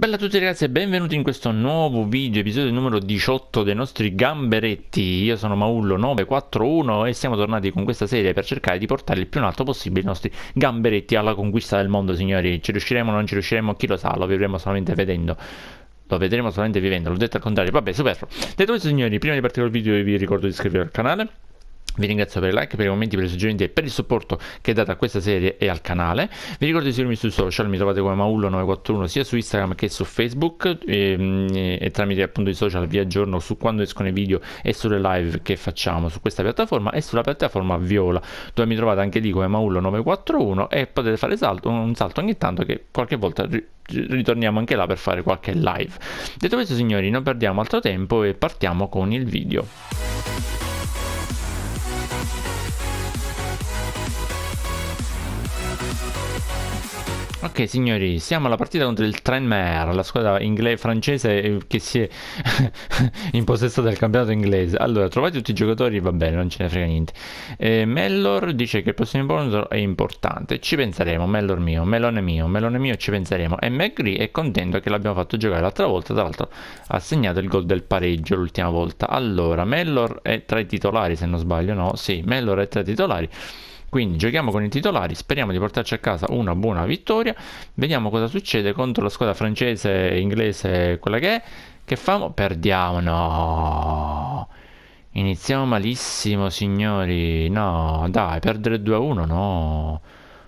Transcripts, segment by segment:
Bella a tutti ragazzi e benvenuti in questo nuovo video, episodio numero 18 dei nostri gamberetti Io sono Maullo941 e siamo tornati con questa serie per cercare di portare il più in alto possibile i nostri gamberetti alla conquista del mondo signori Ci riusciremo o non ci riusciremo chi lo sa, lo vedremo solamente vedendo lo vedremo solamente vivendo, l'ho detto al contrario, vabbè superfluo Detto questo signori, prima di partire col video vi ricordo di iscrivervi al canale vi ringrazio per i like, per i commenti, per le suggerimenti e per il supporto che date a questa serie e al canale. Vi ricordo di seguirmi sui social, mi trovate come Maullo941 sia su Instagram che su Facebook ehm, e, e, tramite appunto i social vi aggiorno su quando escono i video e sulle live che facciamo su questa piattaforma e sulla piattaforma Viola, dove mi trovate anche lì come Maullo941 e potete fare salto, un salto ogni tanto che qualche volta ritorniamo anche là per fare qualche live. Detto questo signori, non perdiamo altro tempo e partiamo con il video. Ok signori, siamo alla partita contro il Trenmer, la squadra inglese francese eh, che si è in possesso del campionato inglese. Allora, trovate tutti i giocatori, va bene, non ce ne frega niente. E eh, Mellor dice che il prossimo bonus è importante, ci penseremo, Mellor mio, Melone mio, Melone mio, ci penseremo. E McGree è contento che l'abbiamo fatto giocare l'altra volta, tra l'altro ha segnato il gol del pareggio l'ultima volta. Allora, Mellor è tra i titolari se non sbaglio, no? Sì, Mellor è tra i titolari. Quindi giochiamo con i titolari, speriamo di portarci a casa una buona vittoria, vediamo cosa succede contro la squadra francese, inglese, quella che è. Che famo? Perdiamo, no! Iniziamo malissimo, signori. No, dai, perdere 2-1, no.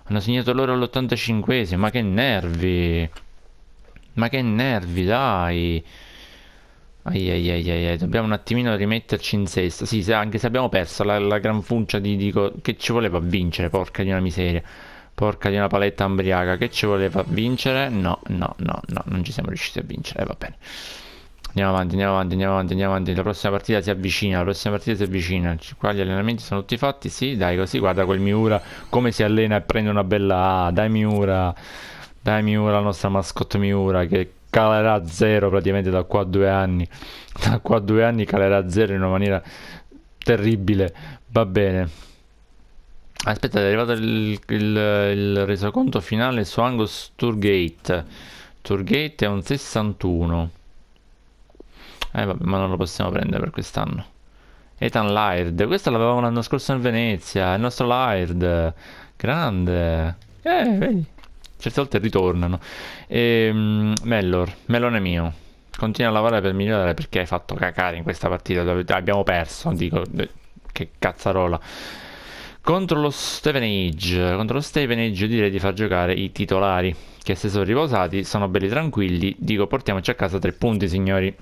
Hanno segnato loro all'85 85 ma che nervi. Ma che nervi, dai. Ai, ai, ai, ai, Dobbiamo un attimino rimetterci in sesto. Sì, se, anche se abbiamo perso la, la gran funcia di dico che ci voleva vincere, porca di una miseria. Porca di una paletta ambriaca, che ci voleva vincere? No, no, no, no, non ci siamo riusciti a vincere, eh, va bene. Andiamo avanti, andiamo avanti, andiamo avanti, andiamo avanti. La prossima partita si avvicina, la prossima partita si avvicina. Qua gli allenamenti sono tutti fatti, sì, dai, così guarda quel Miura come si allena e prende una bella A. Dai Miura, dai Miura, la nostra mascotte Miura che calerà a zero praticamente da qua a due anni. Da qua a due anni calerà a zero in una maniera terribile. Va bene. Aspetta, è arrivato il, il, il resoconto finale su Angus Tourgate. Tourgate è un 61. Eh vabbè, ma non lo possiamo prendere per quest'anno. Ethan Laird, questo l'avevamo l'anno scorso in Venezia, il nostro Laird. Grande. Eh, vedi certe volte ritornano. Ehm, Mellor, Melone mio, continua a lavorare per migliorare perché hai fatto cacare in questa partita dove abbiamo perso, dico, eh, che cazzarola. Contro lo Stevenage, contro lo Stevenage direi di far giocare i titolari, che se sono riposati sono belli tranquilli, dico portiamoci a casa tre punti signori.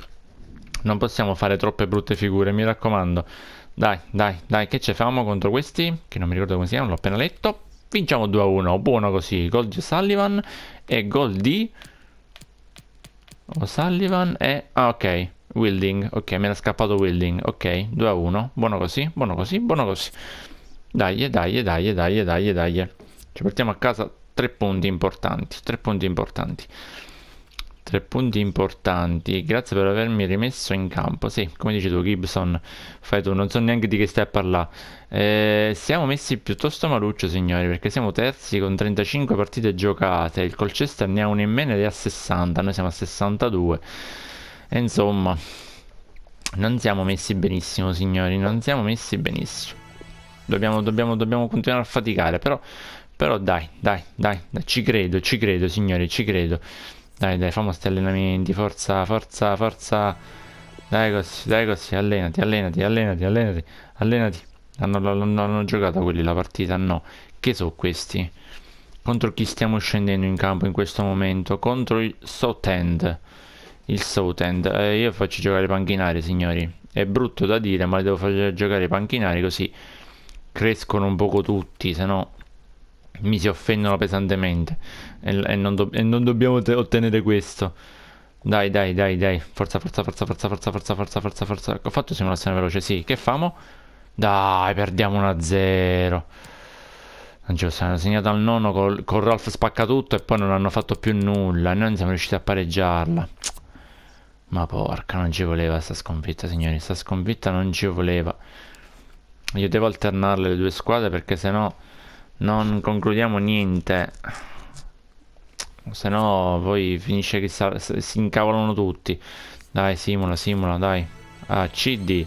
Non possiamo fare troppe brutte figure, mi raccomando. Dai, dai, dai, che ce facciamo contro questi? Che non mi ricordo come si chiamano, l'ho appena letto. Vinciamo 2-1, buono così. Gol di Sullivan e gol di... O'Sullivan oh, e... Ah, ok. Wilding. Ok, mi era scappato Wilding. Ok, 2-1. Buono così, buono così, buono così. Dai, dai, dai, dai, dai, dai. Ci portiamo a casa tre punti importanti. Tre punti importanti. Tre punti importanti. Grazie per avermi rimesso in campo. Sì, come dici tu, Gibson, fai tu, non so neanche di che stai a parlare. Eh, siamo messi piuttosto maluccio, signori, perché siamo terzi con 35 partite giocate. Il Colchester ne ha una in meno ed è a 60. Noi siamo a 62. E insomma, non siamo messi benissimo, signori. Non siamo messi benissimo. Dobbiamo, dobbiamo, dobbiamo continuare a faticare, però... Però dai, dai, dai, dai, ci credo, ci credo, signori, ci credo. Dai, dai, famo sti allenamenti, forza, forza, forza. Dai così, dai così, allenati, allenati, allenati, allenati, allenati. Hanno, hanno, hanno giocato quelli la partita, no. Che sono questi? Contro chi stiamo scendendo in campo in questo momento? Contro il Southend. Il Southend. Eh, io faccio giocare i panchinari, signori. È brutto da dire, ma devo far giocare i panchinari così crescono un poco tutti, se no mi si offendono pesantemente e, e, non, do e non, dobbiamo ottenere questo. Dai, dai, dai, dai. Forza, forza, forza, forza, forza, forza, forza, forza, forza. Ho fatto simulazione veloce, sì. Che famo? Dai, perdiamo 1-0. Giusto, hanno segnato al nono col, col Ralph spacca tutto e poi non hanno fatto più nulla. Noi non siamo riusciti a pareggiarla. Ma porca, non ci voleva sta sconfitta, signori. Sta sconfitta non ci voleva. Io devo alternarle le due squadre perché sennò... No non concludiamo niente. Se no poi finisce che si incavolano tutti. Dai, simula, simula, dai. Ah, CD.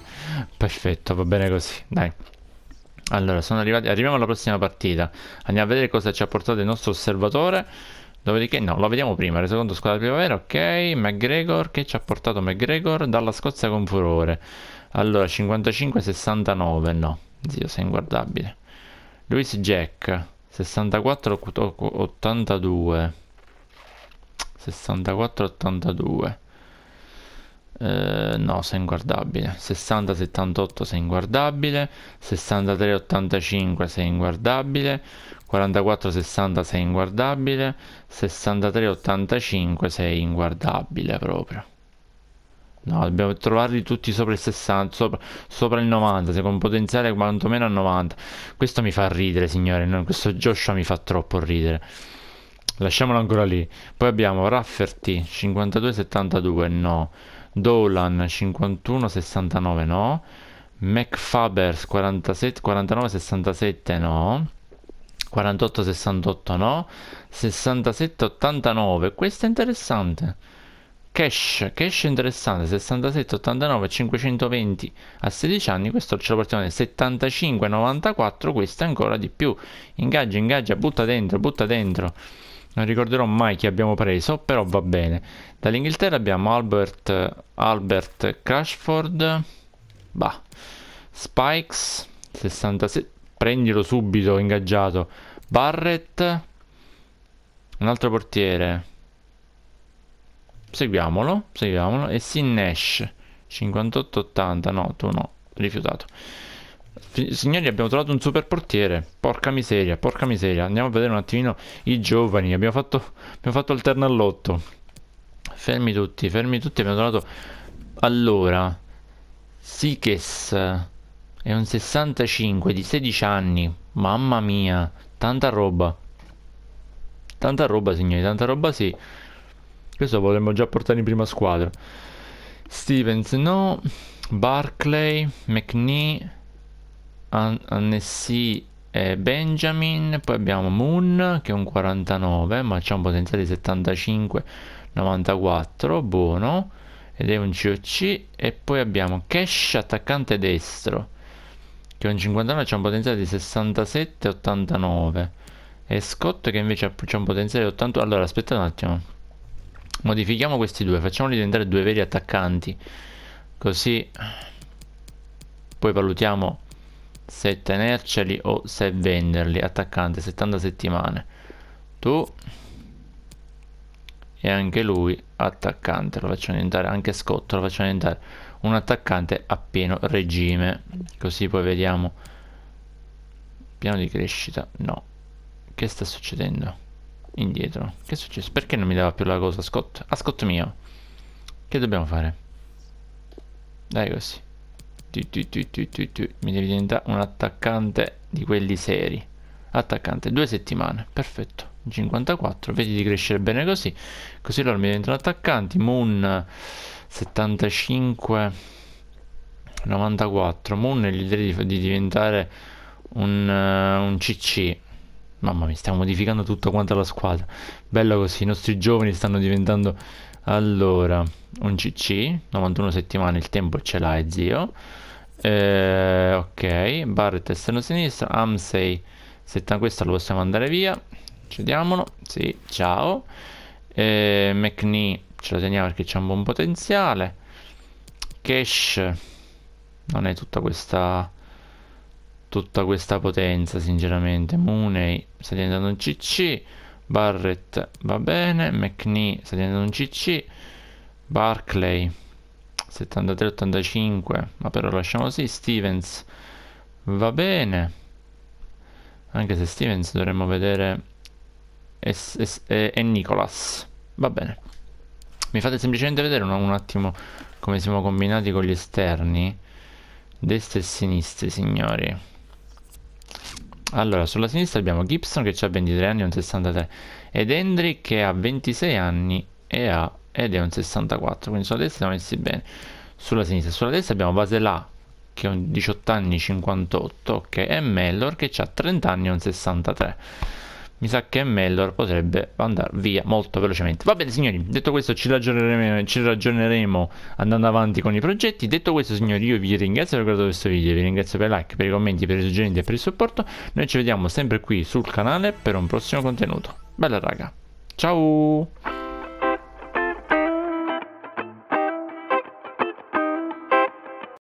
Perfetto, va bene così. Dai. Allora, sono arrivati. Arriviamo alla prossima partita. Andiamo a vedere cosa ci ha portato il nostro osservatore. Dopodiché, no, lo vediamo prima. Il secondo squadra primavera, ok. McGregor, che ci ha portato McGregor? Dalla Scozia con furore. Allora, 55-69, no. Zio, sei inguardabile. Louis Jack 64 82 64 82 eh, no, sei inguardabile 60 78 sei inguardabile 63 85 sei inguardabile 44 60 sei inguardabile 63 85 sei inguardabile proprio No, dobbiamo trovarli tutti sopra il 60, sopra, sopra il 90, se con potenziale quantomeno a 90. Questo mi fa ridere, signore, no, questo Joshua mi fa troppo ridere. Lasciamolo ancora lì. Poi abbiamo Rafferty 52-72, no. Dolan 51-69, no. McFabers 49-67, no. 48-68, no. 67-89, questo è interessante. Cash, Cash interessante, 67, 89, 520 a 16 anni, questo ce lo portiamo nel 75, 94, questo è ancora di più, ingaggia, ingaggia, butta dentro, butta dentro, non ricorderò mai chi abbiamo preso, però va bene. Dall'Inghilterra abbiamo Albert, Albert Crashford, bah, Spikes, 66, prendilo subito, ingaggiato, Barrett, un altro portiere, seguiamolo, seguiamolo e si innesce 5880, no, tu no, rifiutato. Signori, abbiamo trovato un super portiere. Porca miseria, porca miseria. Andiamo a vedere un attimino i giovani. Abbiamo fatto, abbiamo fatto il ternallotto. Fermi tutti, fermi tutti. Abbiamo trovato. Allora, Sikes è un 65 di 16 anni. Mamma mia, tanta roba. Tanta roba, signori, tanta roba sì. Questo vorremmo già portare in prima squadra. Stevens no. Barclay, McNee, An e Benjamin. Poi abbiamo Moon che è un 49, ma c'è un potenziale di 75, 94, buono. Ed è un COC. E poi abbiamo Cash, attaccante destro, che è un 59, c'è un potenziale di 67, 89. E Scott che invece ha un potenziale di 80. Allora, aspetta un attimo modifichiamo questi due facciamoli diventare due veri attaccanti così poi valutiamo se tenerceli o se venderli attaccante 70 settimane tu e anche lui attaccante lo facciamo diventare anche Scott lo facciamo diventare un attaccante a pieno regime così poi vediamo piano di crescita no che sta succedendo indietro. Che è successo? Perché non mi dava più la cosa? Scott. A ah, Scott mio. Che dobbiamo fare? Dai così. Tu, tu, tu, mi devi diventare un attaccante di quelli seri. Attaccante, due settimane, perfetto. 54, vedi di crescere bene così. Così loro mi diventano attaccanti. Moon 75, 94. Moon gli direi di, di diventare un, uh, un CC Mamma mia, stiamo modificando tutta quanta la squadra. Bello così, i nostri giovani stanno diventando... Allora, un CC, 91 settimane, il tempo ce l'hai, eh, zio. Eh, ok, Barrett esterno sinistra, Amsey, questa lo possiamo andare via. Cediamolo, sì, ciao. Eh, McNee, ce la teniamo perché c'è un buon potenziale. Cash, non è tutta questa tutta questa potenza sinceramente Mooney sta diventando un CC Barrett va bene McNee sta diventando un CC Barclay 73-85 ma però lasciamo così Stevens va bene anche se Stevens dovremmo vedere e, e, Nicolas va bene mi fate semplicemente vedere un, un attimo come siamo combinati con gli esterni destra e sinistra signori allora, sulla sinistra abbiamo Gibson che ha 23 anni e un 63 ed Hendry che ha 26 anni e ha, ed è un 64, quindi sulla destra siamo messi bene. Sulla sinistra, sulla destra abbiamo Vasela che ha 18 anni e 58 okay, e Mellor che ha 30 anni e un 63 mi sa che Mellor potrebbe andare via molto velocemente. Va bene signori, detto questo ci ragioneremo, ci ragioneremo andando avanti con i progetti. Detto questo signori io vi ringrazio per aver guardato questo video, vi ringrazio per i like, per i commenti, per i suggerimenti e per il supporto. Noi ci vediamo sempre qui sul canale per un prossimo contenuto. Bella raga, ciao!